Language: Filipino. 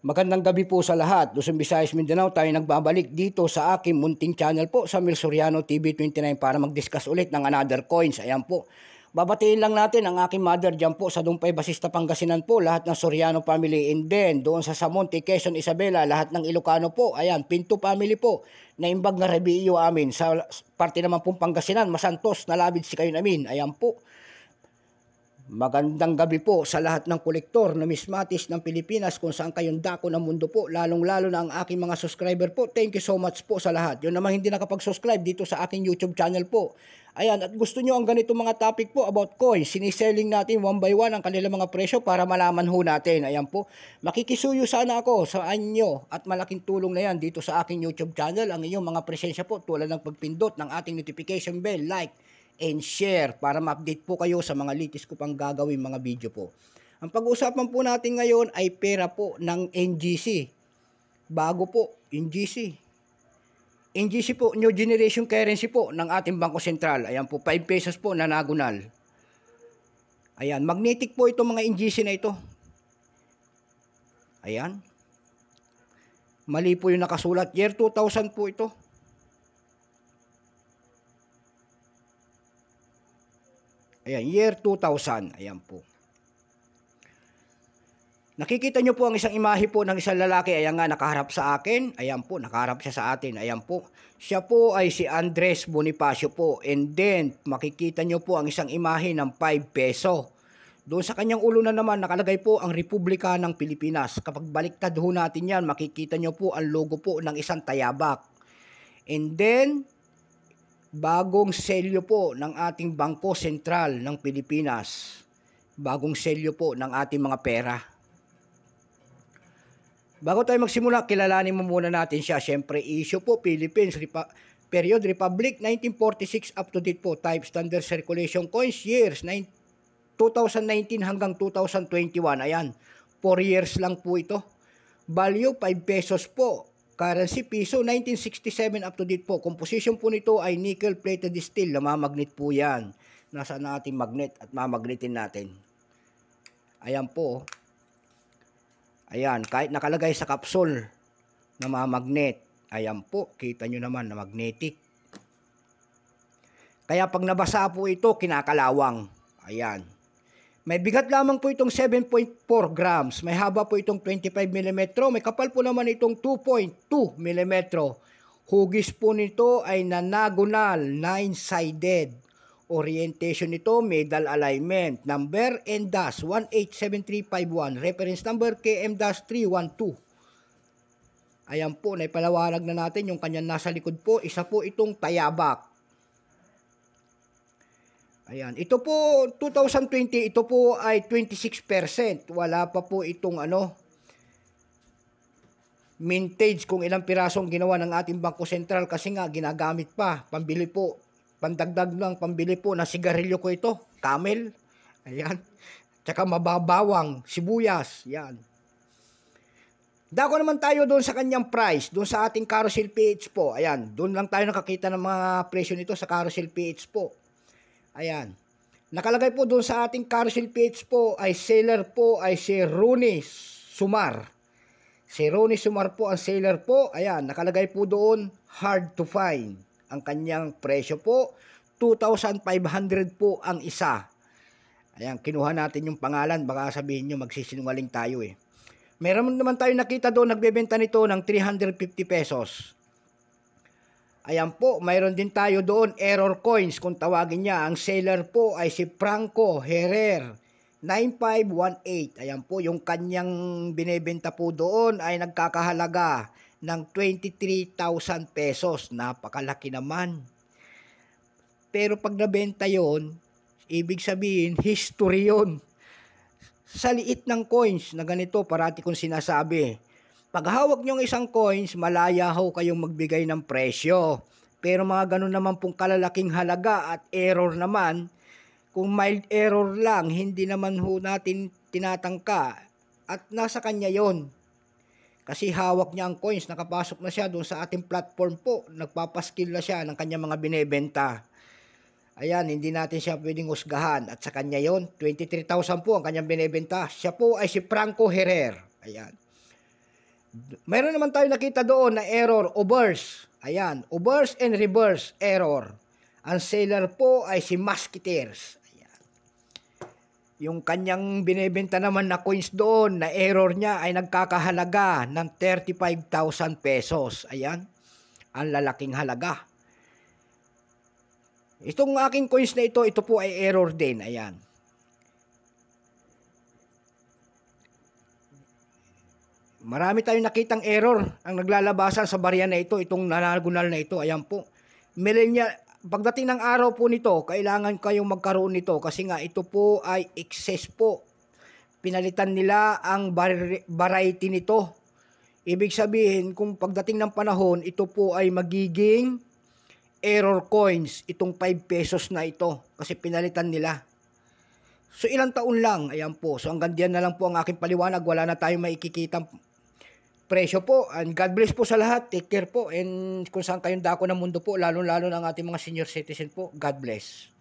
Magandang gabi po sa lahat. Luzon, Visayas, Mindanao, tayo nagbabalik dito sa aking munting channel po sa Milsoriano TV 29 para mag-discuss ulit ng another coins. Ayan po. Babatiin lang natin ang aking mother dyan po sa Dumpay Basista Pangasinan po, lahat ng Soriano family and then doon sa Samonte, Quezon, Isabela, lahat ng Ilocano po, ayan, Pinto family po, naimbag na rebiyo amin sa parte naman po Pangasinan, Masantos, Nalabid si kayo namin, ayan po. Magandang gabi po sa lahat ng kolektor na mismatis ng Pilipinas kung saan kayong dako ng mundo po, lalong-lalo na ang aking mga subscriber po. Thank you so much po sa lahat. Yung namang hindi nakapag-subscribe dito sa aking YouTube channel po. Ayan, at gusto nyo ang ganito mga topic po about coin. Siniselling natin one by one ang kanilang mga presyo para malaman ho natin. Ayan po, makikisuyo sana ako sa anyo at malaking tulong na yan dito sa aking YouTube channel. Ang inyong mga presensya po tulad ng pagpindot ng ating notification bell, like, and share para ma-update po kayo sa mga latest ko pang gagawin mga video po. Ang pag-uusapan po natin ngayon ay pera po ng NGC. Bago po, NGC. NGC po, new generation currency po ng ating Bangko Sentral. Ayan po, 5 pesos po na nagunal. Ayan, magnetic po ito mga NGC na ito. Ayan. Mali po yung nakasulat. Year 2000 po ito. Ayan, year 2000. Ayan po. Nakikita nyo po ang isang imahe po ng isang lalaki. Ayan nga, nakaharap sa akin. Ayan po, nakaharap siya sa atin. Ayan po. Siya po ay si Andres Bonifacio po. And then, makikita nyo po ang isang imahe ng 5 peso. Doon sa kanyang ulo na naman, nakalagay po ang Republika ng Pilipinas. Kapag baliktad ho natin yan, makikita nyo po ang logo po ng isang tayabak. And then, bagong selyo po ng ating Bangko Sentral ng Pilipinas. Bagong selyo po ng ating mga pera. Bago tayo magsimula, kilalanin mo muna natin siya. Siyempre, issue po Philippines Repa Period Republic 1946 up to date po. Type standard circulation coins years 2019 hanggang 2021. Ayan, 4 years lang po ito. Value 5 pesos po Currency piso 1967 up to date po. Composition po nito ay nickel plated steel. Namamagnet po yan. Nasa natin magnet at mamagnetin natin. Ayan po. Oh. Ayan. Kahit nakalagay sa kapsul. Namamagnet. Ayan po. Kita nyo naman na magnetic. Kaya pag nabasa po ito, kinakalawang. Ayan. May bigat lamang po itong 7.4 grams. May haba po itong 25 mm. May kapal po naman itong 2.2 mm. Hugis po nito ay nanagonal, nine-sided. Orientation nito, medal alignment. Number N-DAS 187351. Reference number KM-312. Ayan po, naipalawarag na natin yung kanyang nasa likod po. Isa po itong tayabak. Ayan, ito po 2020, ito po ay 26%. Wala pa po itong ano mintage kung ilang pirasong ginawa ng ating Bangko Sentral kasi nga ginagamit pa pambili po, pandagdag lang pambili po na sigarilyo ko ito, Camel. Ayan. Tsaka mababawang sibuyas. Yan. Dako naman tayo doon sa kanyang price, doon sa ating carousel PH po. Ayan, doon lang tayo nakakita ng mga presyo nito sa carousel PH po. Ayan. Nakalagay po doon sa ating carousel page po ay seller po ay si Rooney Sumar. Si Rooney Sumar po ang seller po. Ayan, nakalagay po doon hard to find. Ang kanyang presyo po 2,500 po ang isa. Ayan, kinuha natin yung pangalan. Baka sabihin nyo magsisinungaling tayo eh. Meron naman tayo nakita doon nagbebenta nito ng 350 pesos. Ayan po, mayroon din tayo doon error coins kung tawagin niya. Ang seller po ay si Franco Herrera. 9518. Ayan po, yung kanyang binebenta po doon ay nagkakahalaga ng 23,000 pesos. Napakalaki naman. Pero pag nabenta yon, ibig sabihin, history yon. Sa liit ng coins na ganito, parati kong sinasabi, Paghawak nyo ng isang coins, malaya ho kayong magbigay ng presyo. Pero mga ganun naman pong kalalaking halaga at error naman, kung mild error lang, hindi naman ho natin tinatangka at nasa kanya yon. Kasi hawak niya ang coins, nakapasok na siya doon sa ating platform po. Nagpapaskill na siya ng kanyang mga binebenta. Ayan, hindi natin siya pwedeng usgahan. At sa kanya yon 23,000 po ang kanyang binebenta. Siya po ay si Franco Herrera. Ayan. Meron naman tayo nakita doon na error o burst. Ayan, o burst and reverse error. Ang seller po ay si Musketeers. Ayan. Yung kanyang binebenta naman na coins doon na error niya ay nagkakahalaga ng 35,000 pesos. Ayan, ang lalaking halaga. Itong aking coins na ito, ito po ay error din. Ayan. Marami tayong nakitang error ang naglalabasan sa barya na ito, itong nanagunal na ito. Ayan po. Millennial, pagdating ng araw po nito, kailangan kayong magkaroon nito kasi nga ito po ay excess po. Pinalitan nila ang bar- variety nito. Ibig sabihin, kung pagdating ng panahon, ito po ay magiging error coins, itong 5 pesos na ito kasi pinalitan nila. So ilang taon lang, ayan po. So hanggang diyan na lang po ang aking paliwanag, wala na tayong makikitang presyo po. And God bless po sa lahat. Take care po. And kung saan kayong dako ng mundo po, lalo-lalo ng ating mga senior citizen po, God bless.